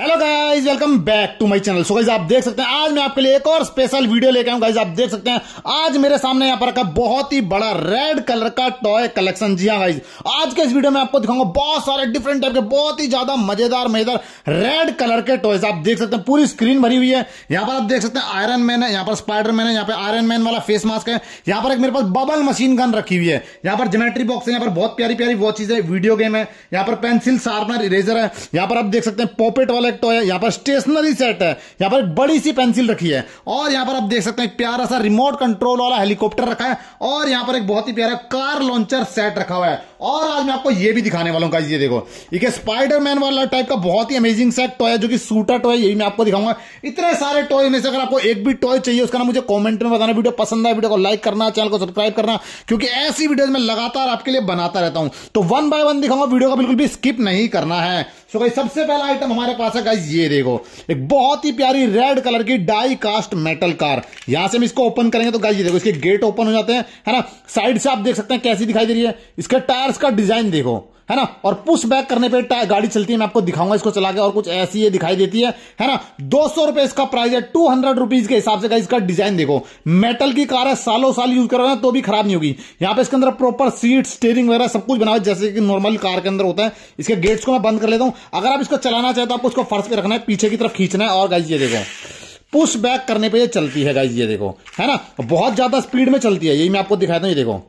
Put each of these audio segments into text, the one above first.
Hello guys! Guys welcome back to my channel so guys आप देख सकते हैं आज मैं आपके लिए एक और स्पेशल वीडियो लेके आऊँ गाइज आप देख सकते हैं आज मेरे सामने यहाँ पर रखा बहुत ही बड़ा रेड कलर का टॉय कलेक्शन जी हाँ गाइज आज के इस वीडियो में आपको दिखाऊंगा बहुत सारे डिफरेंट टाइप के बहुत ही ज्यादा मजेदार मजेदार रेड कलर के टॉयज आप देख सकते हैं पूरी स्क्रीन भरी हुई है यहाँ पर आप देख सकते हैं आयरन मैन है यहाँ पर स्पाइडर मैन है यहाँ पर आयरन मैन वाला फेस मास्क है यहाँ पर एक मेरे पास बबल मशीन गन रखी हुई है यहाँ पर जोमेट्री बॉक्स है यहाँ पर बहुत प्यारी प्यारी वॉचिज है वीडियो गेम है यहाँ पर पेंसिल शार्पनर इरेजर है यहाँ पर आप देख सकते हैं पॉपेट वाला एक टॉय है यहाँ पर स्टेशनरी सेट है यहाँ पर बड़ी सी पेंसिल रखी है और यहाँ पर आप देख सकते हैं प्यारा सा रिमोट कंट्रोल वाला हेलीकॉप्टर रखा है और यहाँ पर एक बहुत ही प्यारा कार लॉन्चर सेट रखा हुआ है और आज मैं आपको ये भी दिखाने वाला हूँ ये देखो एक स्पाइडर मैन वाला टाइप का बहुत ही अमेजिंग सेट टॉय है जो कि सूटा टॉय यही मैं आपको दिखाऊंगा इतने सारे टॉय में से अगर आपको एक भी टॉय चाहिए उसका ना मुझे कॉमेंट में बताना वीडियो पसंद आए वीडियो को लाइक करना चैनल को सब्सक्राइब करना क्योंकि ऐसी वीडियोज में लगातार आपके लिए बनाता रहता हूँ तो वन बाय वन दिखाऊंगा वीडियो का बिल्कुल भी स्किप नहीं करना है सो so, सबसे पहला आइटम हमारे पास है गाइस ये देखो एक बहुत ही प्यारी रेड कलर की डाई कास्ट मेटल कार यहां से हम इसको ओपन करेंगे तो गाइस ये देखो इसके गेट ओपन हो जाते हैं है ना साइड से आप देख सकते हैं कैसी दिखाई दे रही है इसके टायर इसका डिजाइन देखो है ना और पुश बैक करने पे गाड़ी चलती है मैं आपको दिखाऊंगा इसको चला के और कुछ ऐसी ये दिखाई देती है है ना दो सौ रुपए इसका प्राइस है टू हंड्रेड रुपीज के हिसाब से का इसका डिजाइन देखो मेटल की कार है सालों साल यूज करोगे तो भी खराब नहीं होगी यहां पे इसके अंदर प्रॉपर सीट स्टेयरिंग वगैरह सब कुछ बना हुआ जैसे कि नॉर्मल कार के अंदर होता है इसके गेट्स को मैं बंद कर लेता हूं अगर आप इसको चलाना चाहते तो आपको उसको फर्श पे रखना है पीछे की तरफ खींचना है और गाइज ये देखो पुश बैक करने पर ये चलती है गाइज ये देखो है ना बहुत ज्यादा स्पीड में चलती है यही मैं आपको दिखाता हूँ ये देखो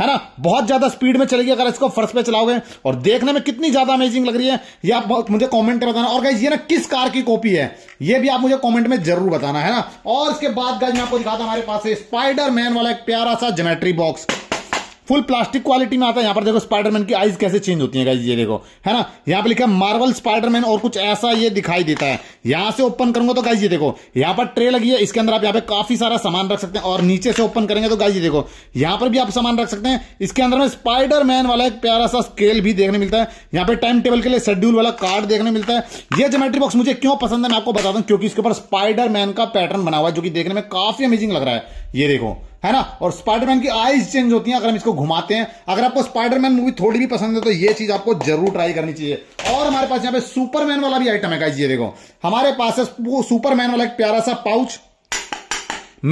है ना बहुत ज्यादा स्पीड में चलेगी अगर इसको फर्श पे चलाओगे और देखने में कितनी ज्यादा अमेजिंग लग रही है ये आप मुझे कॉमेंट में बताना और गाइज ये ना किस कार की कॉपी है ये भी आप मुझे कॉमेंट में जरूर बताना है ना और इसके बाद गाइज मैं आपको दिखाता हूं हमारे पास स्पाइडर मैन वाला एक प्यारा सा geometry box full plastic quality में आता है यहाँ पर देखो स्पाइडरमैन की आइज कैसे चेंज होती है ये देखो है ना यहाँ पर लिखा है मार्वल स्पाइडरमैन और कुछ ऐसा ये दिखाई देता है यहाँ से ओपन करूंगा तो गाइजी देखो यहाँ पर ट्रे लगी है इसके अंदर आप यहाँ पे काफी सारा सामान रख सकते हैं और नीचे से ओपन करेंगे तो गाइजी देखो यहाँ पर भी आप सामान रख सकते हैं इसके अंदर में स्पाइडरमैन वाला एक प्यारा सा स्केल भी देखने मिलता है यहाँ पे टाइम टेबल के लिए शेड्यूल वाला कार्ड देखने मिलता है ये जोमेट्री बॉक्स मुझे क्यों पसंद है मैं आपको बता हूँ क्योंकि इसके ऊपर स्पाइडरमैन का पैटर्न बना हुआ है जो कि देखने में काफी अमेजिंग लग रहा है ये देखो है ना और स्पाइडरमैन की आईज चेंज होती हैं अगर हम इसको घुमाते हैं अगर आपको स्पाइडरमैन मूवी थोड़ी भी पसंद है तो ये चीज आपको जरूर ट्राई करनी चाहिए और हमारे पास यहाँ पे सुपरमैन वाला भी आइटम है ये देखो हमारे पास है वो सुपरमैन वाला एक प्यारा सा पाउच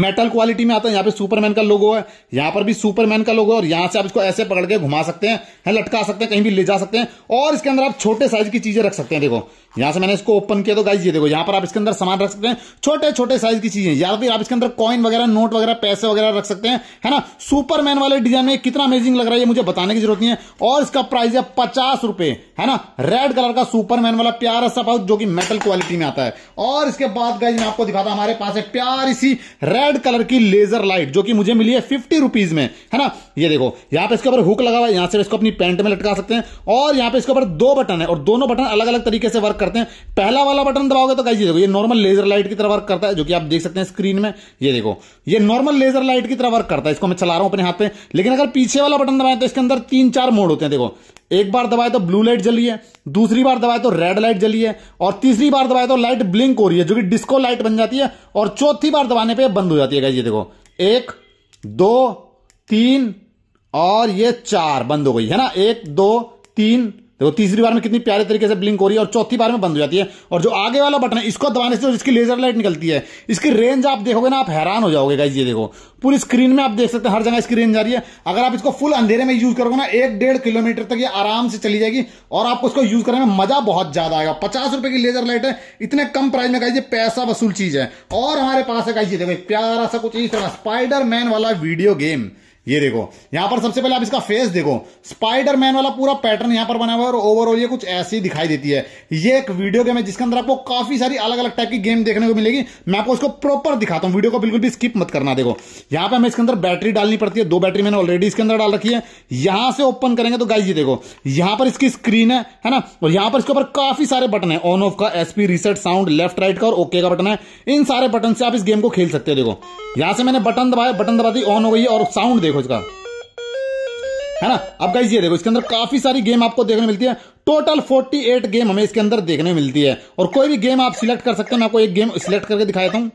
मेटल क्वालिटी में आता है यहाँ पे सुपरमैन का लोगो है यहाँ पर भी सुपरमैन का लोगो है और यहाँ से आप इसको ऐसे पकड़ के घुमा सकते हैं लटका सकते हैं कहीं भी ले जा सकते हैं और इसके अंदर आप छोटे साइज की चीजें रख सकते हैं देखो यहां से मैंने इसको ओपन किया तो गाइज ये देखो यहाँ पर आप इसके अंदर सामान रख सकते हैं छोटे छोटे साइज की चीजें या फिर आप इसके अंदर कॉइन वगैरह नोट वगैरह पैसे वगैरह रख सकते हैं है ना सुपरमैन वाले डिजाइन में कितना अमेजिंग लग रहा है मुझे बताने की जरूरत नहीं है और इसका प्राइस है पचास रुपए है ना रेड कलर का सुपरमैन वाला प्यारा सा पाउच जो कि मेटल क्वालिटी में आता है और इसके बाद गाइज मैं आपको दिखाता हमारे पास है प्यारी सी रेड कलर की लेजर लाइट जो कि मुझे मिली है फिफ्टी रुपीज में है ना ये देखो यहाँ पे इसके ऊपर हुक लगा हुआ है यहाँ से इसको अपनी पैंट में लटका सकते हैं और यहाँ पे इसके ऊपर दो बटन है और दोनों बटन अलग अलग तरीके से वर्क कर करते हैं पहला वाला बटन दबाओगे तो कैसे देखो ये नॉर्मल लेजर लाइट की तरह वर्क करता है जो कि आप देख सकते हैं स्क्रीन में ये देखो ये नॉर्मल लेजर लाइट की तरह वर्क करता है इसको मैं चला रहा हूं अपने हाथ पे लेकिन अगर पीछे वाला बटन दबाए तो इसके अंदर तीन चार मोड होते हैं देखो एक बार दबाए तो ब्लू लाइट जली है दूसरी बार दबाए तो रेड लाइट जली है और तीसरी बार दबाए तो लाइट ब्लिंक हो रही है जो कि डिस्को लाइट बन जाती है और चौथी बार दबाने पर बंद हो जाती है ये देखो एक दो तीन और ये चार बंद हो गई है ना एक दो तीन देखो तीसरी बार में कितनी प्यारे तरीके से ब्लिंक हो रही है और चौथी बार में बंद हो जाती है और जो आगे वाला बटन है इसको दबाने से इसकी लेजर लाइट निकलती है इसकी रेंज आप देखोगे ना आप हैरान हो जाओगे गाइज ये देखो पूरी स्क्रीन में आप देख सकते हैं हर जगह इसकी रेंज आ रही है अगर आप इसको फुल अंधेरे में यूज करोगे ना एक डेढ़ किलोमीटर तक ये आराम से चली जाएगी और आपको इसको यूज करने में मजा बहुत ज्यादा आएगा पचास रुपए की लेजर लाइट है इतने कम प्राइस में गाइजिए पैसा वसूल चीज है और हमारे पास है गाइजिए देखो प्यारा सा कुछ इस तरह स्पाइडर मैन वाला वीडियो गेम ये देखो यहां पर सबसे पहले आप इसका फेस देखो स्पाइडरमैन वाला पूरा पैटर्न यहां पर बना हुआ है और ओवरऑल ये कुछ ऐसी दिखाई देती है ये एक वीडियो गेम है जिसके अंदर आपको काफी सारी अलग अलग टाइप की गेम देखने को मिलेगी मैं आपको इसको प्रॉपर दिखाता हूं वीडियो को बिल्कुल भी स्किप मत करना देखो यहां पर हमें इसके अंदर बैटरी डालनी पड़ती है दो बैटरी मैंने ऑलरेडी इसके अंदर डाल रखी है यहां से ओपन करेंगे तो गाइज ये देखो यहां पर इसकी स्क्रीन है है ना और यहां पर इसके ऊपर काफी सारे बटन है ऑन ऑफ का SP reset sound left right का और ओके का बटन है इन सारे बटन से आप इस गेम को खेल सकते हो देखो यहां से मैंने बटन दबाया बटन दबाती ऑन हो गई और साउंड देखो देखो इसका है ना अब गाइज ये देखो इसके अंदर काफी सारी गेम आपको देखने मिलती है टोटल 48 गेम हमें इसके अंदर देखने मिलती है और कोई भी गेम आप सिलेक्ट कर सकते हैं मैं आपको एक गेम सिलेक्ट करके दिखाया था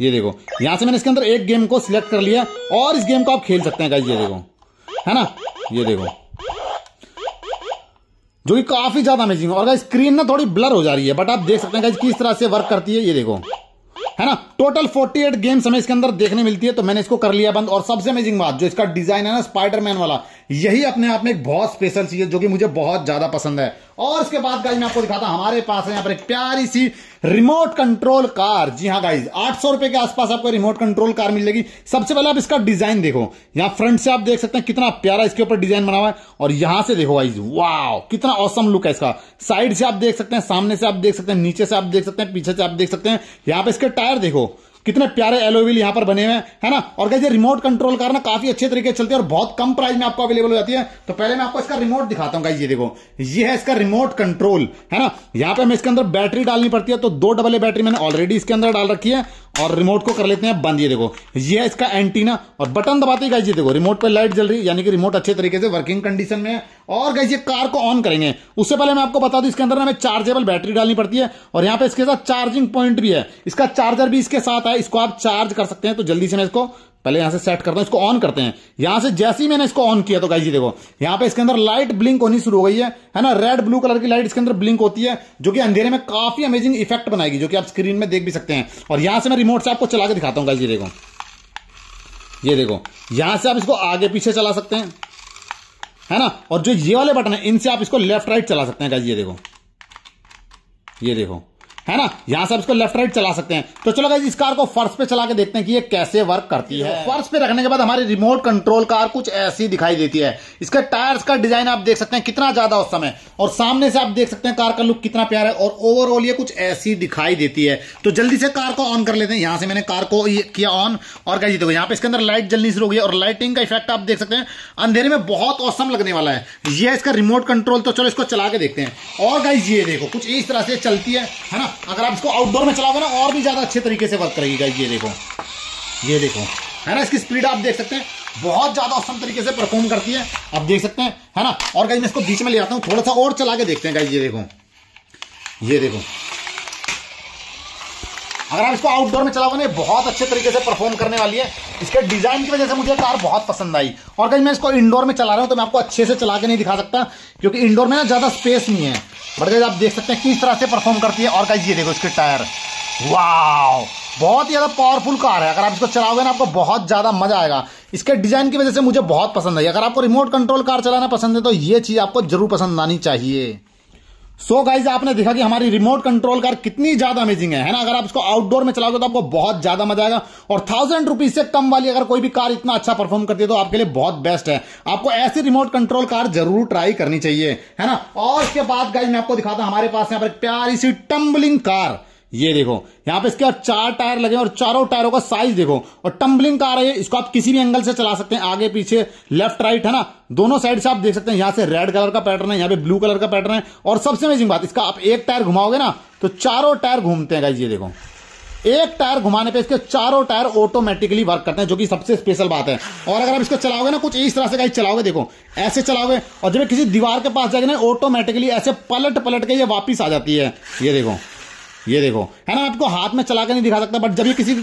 ये देखो यहां से मैंने इसके अंदर एक गेम को सिलेक्ट कर लिया और इस गेम को आप खेल सकते हैं गाइज ये देखो है ना ये देखो जो कि काफी ज्यादा अमेजिंग है और स्क्रीन ना थोड़ी ब्लर हो जा रही है बट आप देख सकते हैं कि किस तरह से वर्क करती है ये देखो है ना टोटल 48 गेम्स हमें इसके अंदर देखने मिलती है तो मैंने इसको कर लिया बंद और सबसे अमेजिंग बात जो इसका डिजाइन है ना स्पाइडरमैन वाला यही अपने आप में एक बहुत स्पेशल चीज है जो कि मुझे बहुत ज्यादा पसंद है और उसके बाद गाइस मैं आपको दिखाता हमारे पास है यहाँ पर एक प्यारी सी रिमोट कंट्रोल कार जी हाँ गाइज आठ सौ रुपए के आसपास आपको रिमोट कंट्रोल कार मिल जाएगी सबसे पहले आप इसका डिजाइन देखो यहाँ फ्रंट से आप देख सकते हैं कितना प्यारा इसके ऊपर डिजाइन बना हुआ है और यहां से देखो गाइज वाह कितना औसम लुक है इसका साइड से आप देख सकते हैं सामने से आप देख सकते हैं नीचे से आप देख सकते हैं पीछे से आप देख सकते हैं यहाँ पे इसके टायर देखो कितने प्यारे एलोविल यहां पर बने हुए हैं है ना और कैसे रिमोट कंट्रोल कार ना काफी अच्छे तरीके चलती है और बहुत कम प्राइस में आपको अवेलेबल हो जाती है तो पहले मैं आपको इसका रिमोट दिखाता हूँ ये देखो ये है इसका रिमोट कंट्रोल है ना यहाँ पे हमें इसके अंदर बैटरी डालनी पड़ती है तो दो डबल ए बैटरी मैंने ऑलरेडी इसके अंदर डाल रखी है और रिमोट को कर लेते हैं बंद ये देखो ये है इसका एंटीना और बटन दबाते ही ये देखो रिमोट पर लाइट जल रही है यानी कि रिमोट अच्छे तरीके से वर्किंग कंडीशन में है और गैस ये कार को ऑन करेंगे उससे पहले मैं आपको बता दूं इसके अंदर हमें चार्जेबल बैटरी डालनी पड़ती है और यहां पे इसके साथ चार्जिंग पॉइंट भी है इसका चार्जर भी इसके साथ है इसको आप चार्ज कर सकते हैं तो जल्दी से मैं इसको पहले यहां से सेट करता हूं इसको ऑन करते हैं यहां से जैसे ही मैंने इसको ऑन किया तो गाइस जी देखो यहां पे इसके अंदर लाइट ब्लिंक होनी शुरू हो गई है है ना रेड ब्लू कलर की लाइट इसके अंदर ब्लिंक होती है जो कि अंधेरे में काफी अमेजिंग इफेक्ट बनाएगी जो कि आप स्क्रीन में देख भी सकते हैं और यहां से मैं रिमोट से आपको चला के दिखाता हूं गाइस जी देखो ये देखो यहां से आप इसको आगे पीछे चला सकते हैं है ना और जो ये वाले बटन है इनसे आप इसको लेफ्ट राइट चला सकते हैं ये देखो ये देखो है ना यहां से इसको लेफ्ट राइट चला सकते हैं तो चलो गाइज इस कार को फर्श पे चला के देखते हैं कि ये कैसे वर्क करती है फर्श पे रखने के बाद हमारी रिमोट कंट्रोल कार कुछ ऐसी दिखाई देती है इसके टायर्स का डिजाइन आप देख सकते हैं कितना ज्यादा उस समय और सामने से आप देख सकते हैं कार का लुक कितना प्यार है और ओवरऑल ये कुछ ऐसी दिखाई देती है तो जल्दी से कार को ऑन कर लेते हैं यहां से मैंने कार को किया ऑन और कह देखो यहाँ पे इसके अंदर लाइट जल्दी शुरू हो गई और लाइटिंग का इफेक्ट आप देख सकते हैं अंधेरे में बहुत औसम लगने वाला है यह इसका रिमोट कंट्रोल तो चलो इसको चला के देखते हैं और गाइज ये देखो कुछ इस तरह से चलती है ना अगर आप इसको आउटडोर में चलाओगे ना और भी ज़्यादा अच्छे तरीके से वर्क करेगी गाइस ये देखो ये देखो है ना इसकी स्पीड आप देख सकते हैं बहुत ज़्यादा औसम तरीके से परफॉर्म करती है आप देख सकते हैं है ना और गाइस मैं इसको बीच में ले आता हूँ थोड़ा सा और चला के देखते हैं गाइस ये देखो ये देखो अगर आप इसको आउटडोर में चलाओगे बहुत अच्छे तरीके से परफॉर्म करने वाली है इसके डिज़ाइन की वजह से मुझे कार बहुत पसंद आई और कहीं मैं इसको इंडोर में चला रहा हूं तो मैं आपको अच्छे से चला के नहीं दिखा सकता क्योंकि इंडोर में ना ज़्यादा स्पेस नहीं है बट आप देख सकते हैं किस तरह से परफॉर्म करती है और कहीं ये देखो इसके टायर वाह बहुत ही ज़्यादा पावरफुल कार है अगर आप इसको चलाओगे ना आपको बहुत ज़्यादा मज़ा आएगा इसके डिज़ाइन की वजह से मुझे बहुत पसंद आई अगर आपको रिमोट कंट्रोल कार चलाना पसंद है तो ये चीज़ आपको ज़रूर पसंद आनी चाहिए सो so गाइज आपने देखा कि हमारी रिमोट कंट्रोल कार कितनी ज्यादा अमेजिंग है है ना अगर आप इसको आउटडोर में चलाओगे तो आपको बहुत ज्यादा मजा आएगा और थाउजेंड रुपीज से कम वाली अगर कोई भी कार इतना अच्छा परफॉर्म करती है तो आपके लिए बहुत बेस्ट है आपको ऐसी रिमोट कंट्रोल कार जरूर ट्राई करनी चाहिए है ना और उसके बाद गाइज मैं आपको दिखाता हूं हमारे पास यहाँ पर प्यारी सी टम्बलिंग कार ये देखो यहां पे इसके और चार टायर लगे और चारों टायरों का साइज देखो और टम्बलिंग कार है इसको आप किसी भी एंगल से चला सकते हैं आगे पीछे लेफ्ट राइट है ना दोनों साइड से आप देख सकते हैं यहां से रेड कलर का पैटर्न है यहाँ पे ब्लू कलर का पैटर्न है और सबसे अमेजिंग बात इसका आप एक टायर घुमाओगे ना तो चारों टायर घूमते हैं ये देखो एक टायर घुमाने पे इसके चारों टायर ऑटोमेटिकली वर्क करते हैं जो कि सबसे स्पेशल बात है और अगर आप इसको चलाओगे ना कुछ इस तरह से कहीं चलाओगे देखो ऐसे चलाओगे और जब किसी दीवार के पास जाएंगे ना ऑटोमेटिकली ऐसे पलट पलट के ये वापिस आ जाती है ये देखो ये देखो है ना आपको हाथ में चला के नहीं दिखा सकता बट जब ये किसी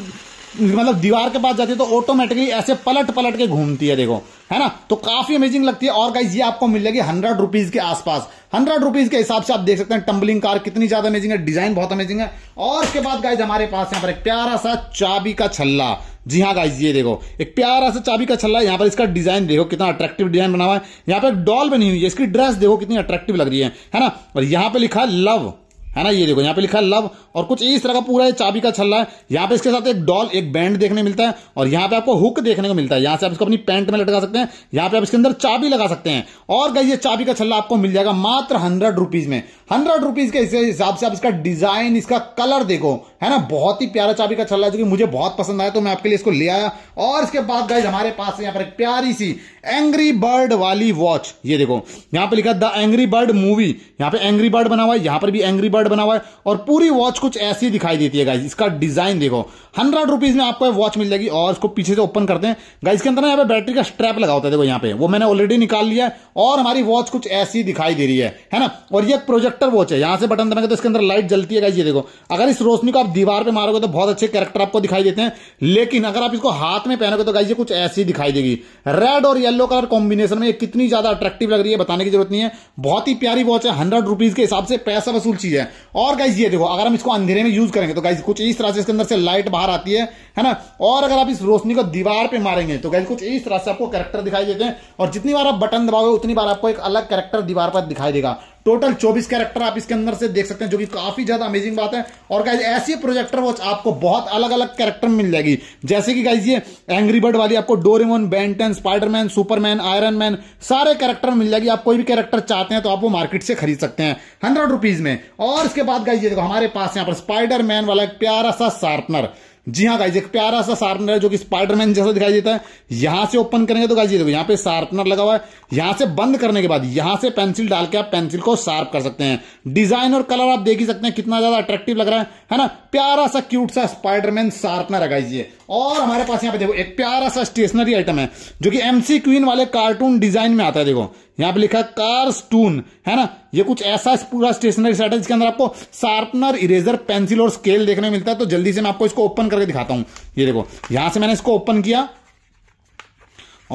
मतलब दीवार के पास जाती है तो ऑटोमेटिकली ऐसे पलट पलट के घूमती है देखो है ना तो काफी अमेजिंग लगती है और गाइज ये आपको मिल जाएगी हंड्रेड रुपीज के आसपास हंड्रेड रुपीज के हिसाब से आप देख सकते हैं टम्बलिंग कार कितनी ज्यादा अमेजिंग है डिजाइन बहुत अमेजिंग है और उसके बाद गाइज हमारे पास यहाँ पर एक प्यारा सा चाबी का छल्ला जी हाँ गाइज ये देखो एक प्यारा सा चाबी का छल्ला यहाँ पर इसका डिजाइन देखो कितना अट्रैक्टिव डिजाइन बना हुआ है यहाँ पर डॉल बनी हुई है इसकी ड्रेस देखो कितनी अट्रैक्टिव लग रही है है ना और यहाँ पे लिखा लव है ना ये देखो यहाँ पे लिखा है लव और कुछ इस तरह का पूरा ये चाबी का छल्ला है यहाँ पे इसके साथ एक डॉल एक बैंड देखने मिलता है और यहाँ पे आपको हुक देखने को मिलता है यहाँ से आप इसको अपनी पैंट में लटका सकते हैं यहाँ पे आप इसके अंदर चाबी लगा सकते हैं और गई ये चाबी का छल्ला आपको मिल जाएगा मात्र हंड्रेड रुपीज में हंड्रेड रुपीज के हिसाब से आप इसका डिजाइन इसका कलर देखो है ना बहुत ही प्यारा चाबी का छल्ला जो कि मुझे बहुत पसंद आया तो मैं आपके लिए इसको ले आया और इसके बाद गाइज हमारे पास यहाँ पर एक प्यारी सी एंग्री बर्ड वाली वॉच ये देखो यहाँ पे लिखा द एंग्री बर्ड मूवी यहाँ पे एंग्री बर्ड बना हुआ है यहाँ पर भी एंग्री बर्ड बना हुआ है और पूरी वॉच कुछ ऐसी दिखाई देती है गाइज इसका डिजाइन देखो हंड्रेड रुपीज में आपको वॉच मिल जाएगी और इसको पीछे से ओपन करते हैं गाइस के अंदर ना यहाँ पे बैटरी का स्ट्रैप लगा होता है देखो यहाँ पे वो मैंने ऑलरेडी निकाल लिया है और हमारी वॉच कुछ ऐसी दिखाई दे रही है है ना और ये प्रोजेक्टर वॉच है यहाँ से बटन दबाएंगे तो इसके अंदर लाइट जलती है गाइस ये देखो अगर इस रोशनी को आप दीवार पर मारोगे तो बहुत अच्छे कैरेक्टर आपको दिखाई देते हैं लेकिन अगर आप इसको हाथ में पहनोगे तो गाइस ये कुछ ऐसी दिखाई देगी रेड और येलो कलर कॉम्बिनेशन में कितनी ज्यादा अट्रैक्टिव लग रही है बताने की जरूरत नहीं है बहुत ही प्यारी वॉच है हंड्रेड रुपीज के हिसाब से पैसा वसूल चीज है और गाइजिए ये देखो अगर हम इसको अंधेरे में यूज करेंगे तो गाइज कुछ इस तरह से इसके अंदर से लाइट बाहर बाहर आती है है ना और अगर आप इस रोशनी को दीवार पे मारेंगे तो गैस कुछ इस तरह से आपको कैरेक्टर दिखाई देते हैं और जितनी बार आप बटन दबाओगे उतनी बार आपको एक अलग कैरेक्टर दीवार पर दिखाई देगा टोटल 24 कैरेक्टर आप इसके अंदर से देख सकते हैं जो कि काफी ज्यादा अमेजिंग बात है और गाइज ऐसी प्रोजेक्टर वॉच आपको बहुत अलग अलग कैरेक्टर मिल जाएगी जैसे कि गाइज ये एंग्री बर्ड वाली आपको डोरेमोन बैंटन स्पाइडरमैन सुपरमैन आयरन मैन सारे कैरेक्टर मिल जाएगी आप कोई भी कैरेक्टर चाहते हैं तो आप वो मार्केट से खरीद सकते हैं हंड्रेड रुपीज में और इसके बाद गाइजिए देखो हमारे पास यहाँ पर स्पाइडरमैन वाला एक प्यारा सा शार्पनर जी हाँ गाइज एक प्यारा सा शार्पनर है जो कि स्पाइडरमैन जैसा दिखाई देता है यहां से ओपन करेंगे तो गाइजी देखो यहाँ पे शार्पनर लगा हुआ है यहां से बंद करने के बाद यहां से पेंसिल डाल के आप पेंसिल को शार्प कर सकते हैं डिजाइन और कलर आप देख ही सकते हैं कितना ज्यादा अट्रैक्टिव लग रहा है है ना प्यारा सा क्यूट सा स्पाइडरमैन शार्पनर है गाइज और हमारे पास यहाँ पे देखो एक प्यारा सा स्टेशनरी आइटम है जो कि एमसी क्वीन वाले कार्टून डिजाइन में आता है देखो यहां पे लिखा कार स्टून है ना ये कुछ ऐसा पूरा स्टेशनरी सेट है जिसके अंदर आपको शार्पनर इरेजर पेंसिल और स्केल देखने मिलता है तो जल्दी से मैं आपको इसको ओपन करके दिखाता हूं ये देखो यहां से मैंने इसको ओपन किया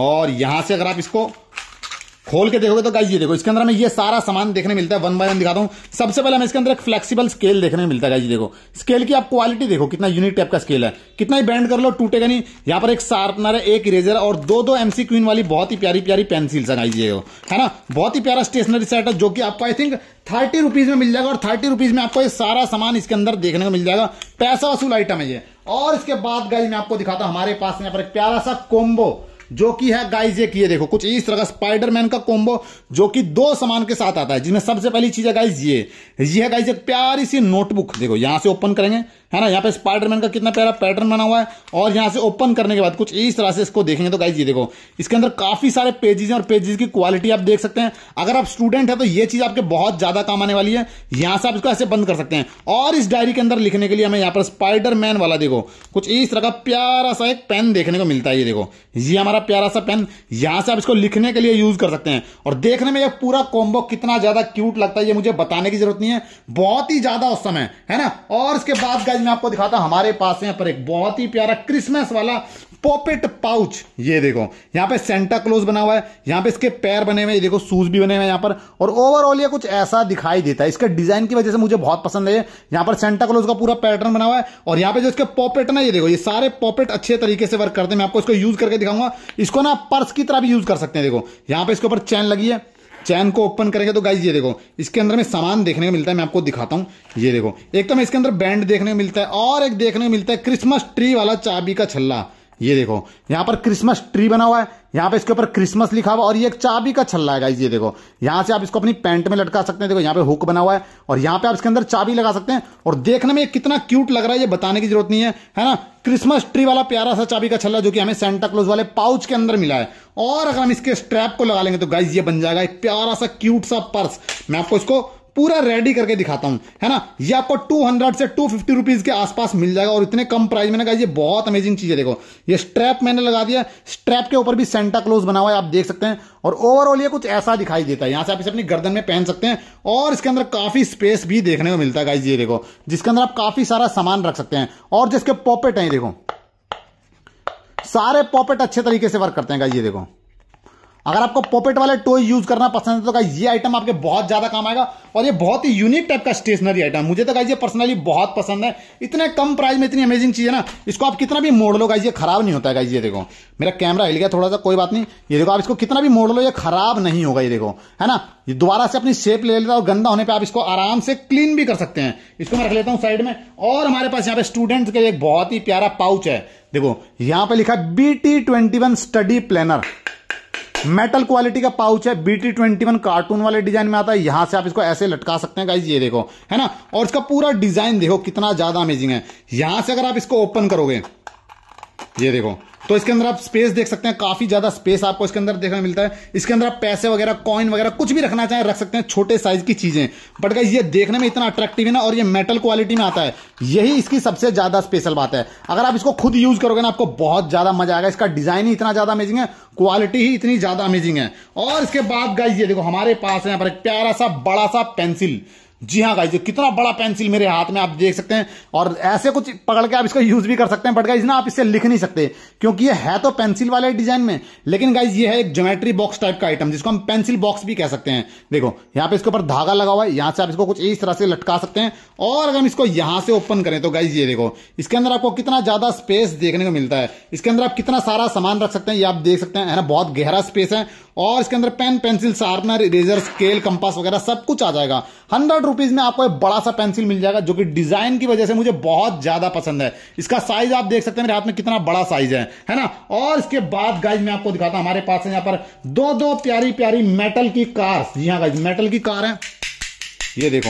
और यहां से अगर आप इसको खोल के देखोगे तो गाइस ये देखो इसके अंदर हमें ये सारा सामान देखने मिलता है वन बाय वन दिखाता हूँ सबसे पहले हमें इसके अंदर एक फ्लेक्सिबल स्केल देखने मिलता है गाइज देखो स्केल की आप क्वालिटी देखो कितना यूनिक टाइप का स्केल है कितना ही बैंड कर लो टूटेगा नहीं यहाँ पर एक शार्पनर है एक इरेजर और दो दो एमसी क्वीन वाली बहुत ही प्यारी प्यारी पेंसिल्स है गाइस ये है ना बहुत ही प्यारा स्टेशनरी सेट है जो कि आपको आई थिंक थर्टी रुपीज में मिल जाएगा और थर्टी रुपीज में आपको ये सारा सामान इसके अंदर देखने को मिल जाएगा पैसा वसूल आइटम है ये और इसके बाद गाइज मैं आपको दिखाता हूँ हमारे पास यहाँ पर एक प्यारा सा कोम्बो जो कि है गाइज ये किए देखो कुछ इस तरह का स्पाइडरमैन का कोम्बो जो कि दो सामान के साथ आता है जिसमें सबसे पहली चीज है गाइज ये ये है गाइज एक प्यारी सी नोटबुक देखो यहां से ओपन करेंगे है ना यहाँ पे स्पाइडरमैन का कितना प्यारा पैटर्न बना हुआ है और यहाँ से ओपन करने के बाद कुछ इस तरह से इसको देखेंगे तो गाइज ये देखो इसके अंदर काफी सारे पेजेस हैं और पेजेस की क्वालिटी आप देख सकते हैं अगर आप स्टूडेंट है तो ये चीज आपके बहुत ज्यादा काम आने वाली है यहाँ से आप इसको ऐसे बंद कर सकते हैं और इस डायरी के अंदर लिखने के लिए हमें यहाँ पर स्पाइडरमैन वाला देखो कुछ इस तरह का प्यारा सा एक पेन देखने को मिलता है ये देखो ये हमारा प्यारा सा पेन यहाँ से आप इसको लिखने के लिए यूज कर सकते हैं और देखने में यह पूरा कॉम्बो कितना ज्यादा क्यूट लगता है ये मुझे बताने की जरूरत नहीं है बहुत ही ज्यादा औसम है है ना और इसके बाद गाइज मैं आपको दिखाता हूं हमारे पास यहां पर एक बहुत ही प्यारा क्रिसमस वाला पॉपेट पाउच ये देखो यहां पे सेंटा क्लोज बना हुआ है यहां पे इसके पैर बने हुए देखो सूज भी बने हुए हैं यहां पर और ओवरऑल ये कुछ ऐसा दिखाई देता है इसके डिजाइन की वजह से मुझे बहुत पसंद है यहां पर सेंटा क्लोज का पूरा पैटर्न बना हुआ है और यहां पे जो इसके पॉपेट ना ये देखो ये सारे पॉपेट अच्छे तरीके से वर्क करते हैं मैं आपको इसको यूज करके दिखाऊंगा इसको ना पर्स की तरह भी यूज कर सकते हैं देखो यहां पर इसके ऊपर चैन लगी है चैन को ओपन करेंगे तो गाइज ये देखो इसके अंदर में सामान देखने को मिलता है मैं आपको दिखाता हूँ ये देखो एक तो मैं इसके अंदर बैंड देखने को मिलता है और एक देखने को मिलता है क्रिसमस ट्री वाला चाबी का छल्ला ये देखो यहाँ पर क्रिसमस ट्री बना हुआ है यहाँ पे इसके ऊपर क्रिसमस लिखा हुआ और ये एक चाबी का छल्ला है ये देखो यहाँ से आप इसको अपनी पैंट में लटका सकते हैं देखो यहाँ पे हुक बना हुआ है और यहाँ पे आप इसके अंदर चाबी लगा सकते हैं और देखने में कितना क्यूट लग रहा है ये बताने की जरूरत नहीं है है ना क्रिसमस ट्री वाला प्यारा सा चाबी का छल्ला जो कि हमें सेंटा क्लोज वाले पाउच के अंदर मिला है और अगर हम इसके स्ट्रैप को लगा लेंगे तो गाइज ये बन जाएगा एक प्यारा सा क्यूट सा पर्स मैं आपको इसको पूरा रेडी करके दिखाता हूं है ना ये आपको 200 से 250 फिफ्टी के आसपास मिल जाएगा और इतने कम प्राइस में ना ये बहुत अमेजिंग चीज़ है देखो ये स्ट्रैप मैंने लगा दिया स्ट्रैप के ऊपर भी सेंटा क्लोज बना हुआ है आप देख सकते हैं और ओवरऑल ये कुछ ऐसा दिखाई देता है यहां से आप इसे अपनी गर्दन में पहन सकते हैं और इसके अंदर काफ़ी स्पेस भी देखने को मिलता है ये देखो जिसके अंदर आप काफ़ी सारा सामान रख सकते हैं और जिसके पॉपेट है देखो सारे पॉपेट अच्छे तरीके से वर्क करते हैं गाइज ये देखो अगर आपको पॉपेट वाले टॉय यूज करना पसंद है तो कहा ये आइटम आपके बहुत ज्यादा काम आएगा और ये बहुत ही यूनिक टाइप का स्टेशनरी आइटम मुझे तो ये पर्सनली बहुत पसंद है इतने कम प्राइस में इतनी अमेजिंग चीज है ना इसको आप कितना भी मोड़ लो ये खराब नहीं होता है ये देखो मेरा कैमरा हिल गया थोड़ा सा कोई बात नहीं ये देखो आप इसको कितना भी मोड़ लो ये खराब नहीं होगा ये देखो है ना ये दोबारा से अपनी शेप ले लेता है और गंदा होने पर आप इसको आराम से क्लीन भी कर सकते हैं इसको मैं रख लेता हूँ साइड में और हमारे पास यहाँ पे स्टूडेंट्स के लिए एक बहुत ही प्यारा पाउच है देखो यहाँ पे लिखा B T twenty one study planner metal quality का पाउच है बीटी ट्वेंटी वन कार्टून वाले डिजाइन में आता है यहां से आप इसको ऐसे लटका सकते हैं गाइज ये देखो है ना और इसका पूरा डिजाइन देखो कितना ज्यादा अमेजिंग है यहां से अगर आप इसको ओपन करोगे ये देखो तो इसके अंदर आप स्पेस देख सकते हैं काफी ज्यादा स्पेस आपको इसके अंदर देखने मिलता है इसके अंदर आप पैसे वगैरह कॉइन वगैरह कुछ भी रखना चाहें रख सकते हैं छोटे साइज की चीजें बट गाइस ये देखने में इतना अट्रैक्टिव है ना और ये मेटल क्वालिटी में आता है यही इसकी सबसे ज्यादा स्पेशल बात है अगर आप इसको खुद यूज करोगे ना आपको बहुत ज्यादा मजा आएगा इसका डिजाइन ही इतना ज्यादा अमेजिंग है क्वालिटी ही इतनी ज्यादा अमेजिंग है और इसके बाद गाइज ये देखो हमारे पास है यहाँ पर एक प्यारा सा बड़ा सा पेंसिल जी हाँ गाइज कितना बड़ा पेंसिल मेरे हाथ में आप देख सकते हैं और ऐसे कुछ पकड़ के आप इसका यूज भी कर सकते हैं बट गाइज ना आप इससे लिख नहीं सकते क्योंकि ये है तो पेंसिल वाले डिजाइन में लेकिन गाइज ये है एक ज्योमेट्री बॉक्स टाइप का आइटम जिसको हम पेंसिल बॉक्स भी कह सकते हैं देखो यहाँ पे इसके ऊपर धागा लगा हुआ है यहाँ से आप इसको कुछ इस तरह से लटका सकते हैं और अगर हम इसको यहाँ से ओपन करें तो गाइज ये देखो इसके अंदर आपको कितना ज्यादा स्पेस देखने को मिलता है इसके अंदर आप कितना सारा सामान रख सकते हैं ये आप देख सकते हैं है ना बहुत गहरा स्पेस है और इसके अंदर pen pencil sharpener eraser scale compass वगैरह सब कुछ आ जाएगा हंड्रेड रुपीज में आपको एक बड़ा सा पेंसिल मिल जाएगा जो कि डिजाइन की वजह से मुझे बहुत ज्यादा पसंद है इसका साइज आप देख सकते हैं मेरे हाथ में कितना बड़ा साइज है है ना और इसके बाद गाइज मैं आपको दिखाता हूं हमारे पास है यहाँ पर दो दो प्यारी प्यारी मेटल की कार जी हाँ गाइज मेटल की कार है ये देखो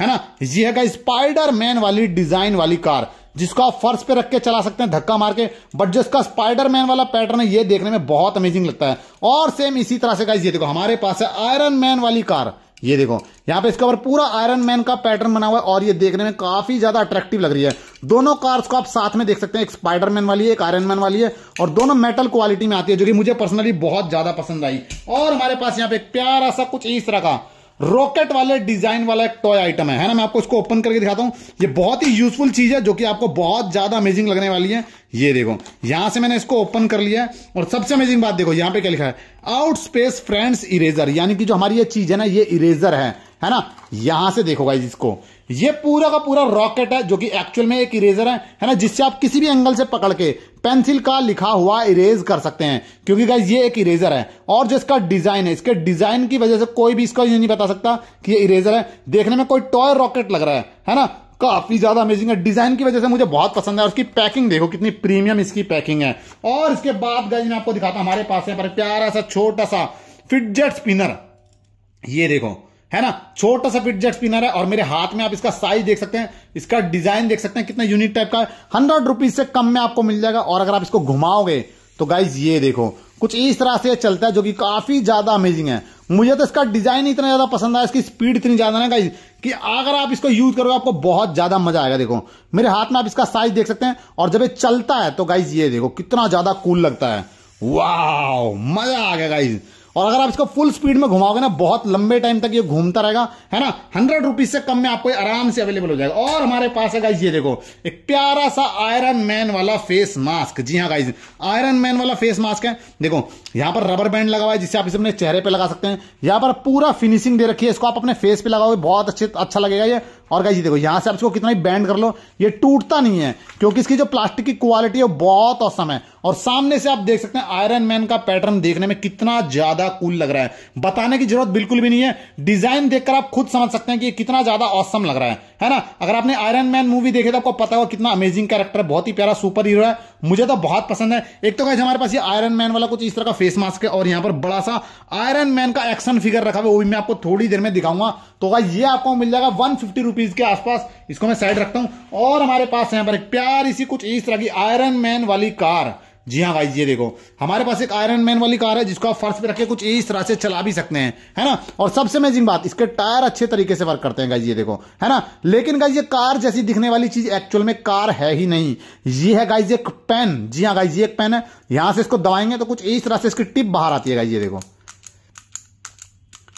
है ना ये है गाइज स्पाइडर मैन वाली डिजाइन वाली कार जिसको आप फर्श पे रख के चला सकते हैं धक्का मार के बट जिसका स्पाइडर मैन वाला पैटर्न है ये देखने में बहुत अमेजिंग लगता है और सेम इसी तरह से ये देखो हमारे पास है आयरन मैन वाली कार ये देखो यहाँ पे इसके ऊपर पूरा आयरन मैन का पैटर्न बना हुआ है और ये देखने में काफी ज्यादा अट्रैक्टिव लग रही है दोनों कार्स को आप साथ में देख सकते हैं एक स्पाइडरमैन वाली है एक आयरन मैन वाली है और दोनों मेटल क्वालिटी में आती है जो कि मुझे पर्सनली बहुत ज्यादा पसंद आई और हमारे पास यहाँ पे प्यारा सा कुछ इस तरह का रॉकेट वाले डिजाइन वाला एक टॉय आइटम है है ना मैं आपको इसको ओपन करके दिखाता हूं ये बहुत ही यूजफुल चीज है जो कि आपको बहुत ज्यादा अमेजिंग लगने वाली है ये देखो यहां से मैंने इसको ओपन कर लिया है और सबसे अमेजिंग बात देखो यहां पे क्या लिखा है आउट स्पेस फ्रेंड्स इरेजर यानी कि जो हमारी ये चीज है ना ये इरेजर है है ना यहां से देखोगा इसको ये पूरा का पूरा रॉकेट है जो कि एक्चुअल में एक इरेजर है है ना जिससे आप किसी भी एंगल से पकड़ के पेंसिल का लिखा हुआ इरेज कर सकते हैं क्योंकि गाइज ये एक इरेजर है और जो इसका डिजाइन है इसके डिजाइन की वजह से कोई भी इसका ये नहीं बता सकता कि ये इरेजर है देखने में कोई टॉय रॉकेट लग रहा है है ना काफी ज्यादा अमेजिंग है डिजाइन की वजह से मुझे बहुत पसंद है उसकी पैकिंग देखो कितनी प्रीमियम इसकी पैकिंग है और इसके बाद गाइज मैं आपको दिखाता हूं हमारे पास है पर प्यारा सा छोटा सा फिटजेट स्पिनर ये देखो है ना छोटा सा फिटजेट स्पिनर है और मेरे हाथ में आप इसका साइज देख सकते हैं इसका डिजाइन देख सकते हैं कितना यूनिक टाइप का हंड्रेड रुपीज से कम में आपको मिल जाएगा और अगर आप इसको घुमाओगे तो गाइज ये देखो कुछ इस तरह से चलता है जो कि काफी ज्यादा अमेजिंग है मुझे तो इसका डिजाइन इतना ज्यादा पसंद आया इसकी स्पीड इतनी ज्यादा ना गाइज कि अगर आप इसको यूज करोगे आपको बहुत ज्यादा मजा आएगा देखो मेरे हाथ में आप इसका साइज देख सकते हैं और जब ये चलता है तो गाइज ये देखो कितना ज्यादा कूल लगता है वाह मजा आ गया गाइज और अगर आप इसको फुल स्पीड में घुमाओगे ना बहुत लंबे टाइम तक ये घूमता रहेगा है ना हंड्रेड रुपीज से कम में आपको आराम से अवेलेबल हो जाएगा और हमारे पास है गाइज ये देखो एक प्यारा सा आयरन मैन वाला फेस मास्क जी हाँ गाइज आयरन मैन वाला फेस मास्क है देखो यहाँ पर रबर बैंड लगा हुआ है जिससे आप इसे अपने चेहरे पर लगा सकते हैं यहाँ पर पूरा फिनिशिंग दे रखी है इसको आप अपने फेस पे लगाओगे बहुत अच्छे अच्छा लगेगा ये और गाइज देखो यहाँ से आप इसको कितना ही बैंड कर लो ये टूटता नहीं है क्योंकि इसकी जो प्लास्टिक की क्वालिटी है बहुत औसम है और सामने से आप देख सकते हैं आयरन मैन का पैटर्न देखने में कितना ज्यादा कूल लग रहा है बताने की जरूरत बिल्कुल भी नहीं है डिजाइन देखकर आप खुद समझ सकते हैं कि ये कितना ज्यादा औसम लग रहा है है ना अगर आपने आयरन मैन मूवी देखे तो आपको पता होगा कितना अमेजिंग कैरेक्टर बहुत ही प्यारा सुपर हीरो है मुझे तो बहुत पसंद है एक तो गाइज हमारे पास ये आयरन मैन वाला कुछ इस तरह का फेस मास्क है और यहाँ पर बड़ा सा आयरन मैन का एक्शन फिगर रखा हुआ वो भी मैं आपको थोड़ी देर में दिखाऊंगा तो गाइज ये आपको मिल जाएगा वन फिफ्टी रुपीज़ के आसपास इसको मैं साइड रखता हूं और हमारे पास यहां पर एक प्यारी सी कुछ इस तरह की आयरन मैन वाली कार जी हाँ भाई ये देखो हमारे पास एक आयरन मैन वाली कार है जिसको आप फर्श पे रख के कुछ इस तरह से चला भी सकते हैं है ना और सबसे अमेजिंग बात इसके टायर अच्छे तरीके से वर्क करते हैं गाइज ये देखो है ना लेकिन गाइज ये कार जैसी दिखने वाली चीज एक्चुअल में कार है ही नहीं ये है गाइज एक पेन जी हाँ गाइज ये एक पेन है यहां से इसको दबाएंगे तो कुछ इस तरह से इसकी टिप बाहर आती है गाइज ये देखो